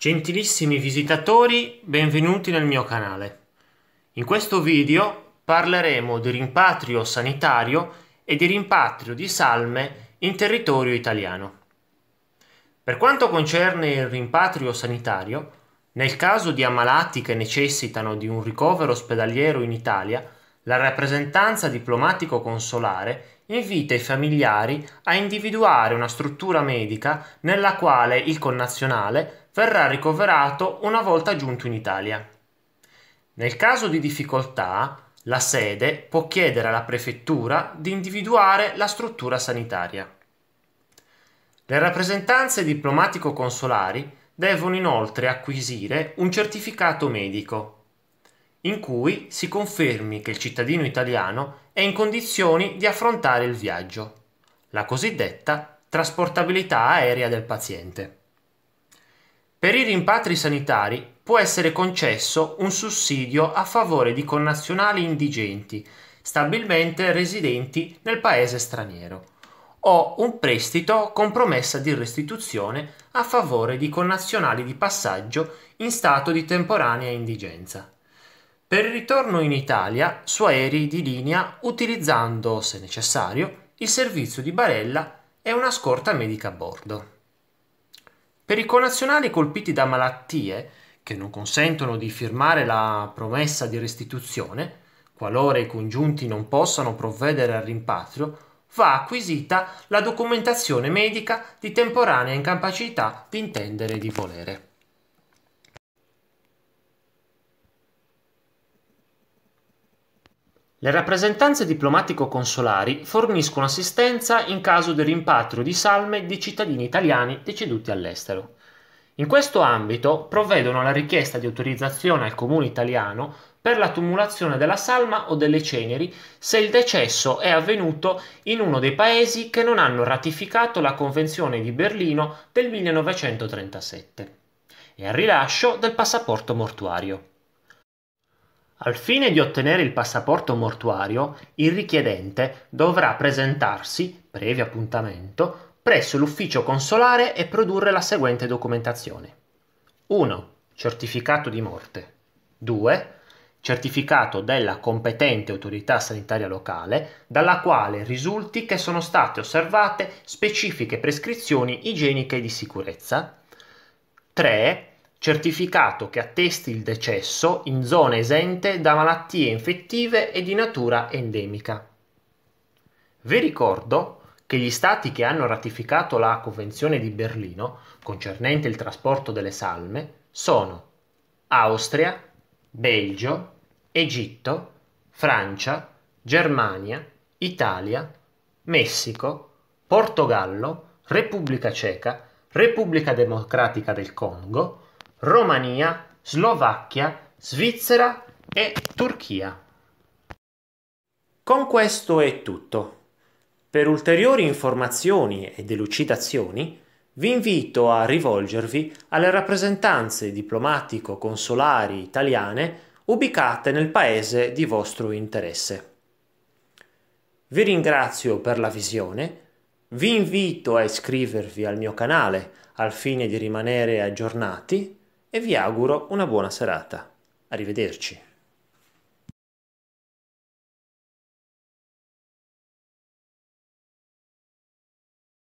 Gentilissimi visitatori, benvenuti nel mio canale. In questo video parleremo di rimpatrio sanitario e di rimpatrio di salme in territorio italiano. Per quanto concerne il rimpatrio sanitario, nel caso di ammalati che necessitano di un ricovero ospedaliero in Italia, la rappresentanza diplomatico-consolare invita i familiari a individuare una struttura medica nella quale il connazionale verrà ricoverato una volta giunto in Italia. Nel caso di difficoltà, la sede può chiedere alla prefettura di individuare la struttura sanitaria. Le rappresentanze diplomatico-consolari devono inoltre acquisire un certificato medico, in cui si confermi che il cittadino italiano è in condizioni di affrontare il viaggio, la cosiddetta trasportabilità aerea del paziente. Per i rimpatri sanitari può essere concesso un sussidio a favore di connazionali indigenti stabilmente residenti nel paese straniero o un prestito con promessa di restituzione a favore di connazionali di passaggio in stato di temporanea indigenza. Per il ritorno in Italia su aerei di linea utilizzando, se necessario, il servizio di barella e una scorta medica a bordo. Per i connazionali colpiti da malattie che non consentono di firmare la promessa di restituzione, qualora i congiunti non possano provvedere al rimpatrio, va acquisita la documentazione medica di temporanea incapacità di intendere e di volere. Le rappresentanze diplomatico-consolari forniscono assistenza in caso di rimpatrio di salme di cittadini italiani deceduti all'estero. In questo ambito provvedono alla richiesta di autorizzazione al comune italiano per la tumulazione della salma o delle ceneri se il decesso è avvenuto in uno dei paesi che non hanno ratificato la Convenzione di Berlino del 1937 e al rilascio del passaporto mortuario. Al fine di ottenere il passaporto mortuario, il richiedente dovrà presentarsi, previo appuntamento, presso l'ufficio consolare e produrre la seguente documentazione: 1. Certificato di morte. 2. Certificato della competente autorità sanitaria locale, dalla quale risulti che sono state osservate specifiche prescrizioni igieniche e di sicurezza. 3 certificato che attesti il decesso in zona esente da malattie infettive e di natura endemica. Vi ricordo che gli stati che hanno ratificato la Convenzione di Berlino concernente il trasporto delle salme sono Austria, Belgio, Egitto, Francia, Germania, Italia, Messico, Portogallo, Repubblica Ceca, Repubblica Democratica del Congo, Romania, Slovacchia, Svizzera e Turchia. Con questo è tutto. Per ulteriori informazioni e delucidazioni vi invito a rivolgervi alle rappresentanze diplomatico-consolari italiane ubicate nel paese di vostro interesse. Vi ringrazio per la visione, vi invito a iscrivervi al mio canale al fine di rimanere aggiornati e vi auguro una buona serata. Arrivederci.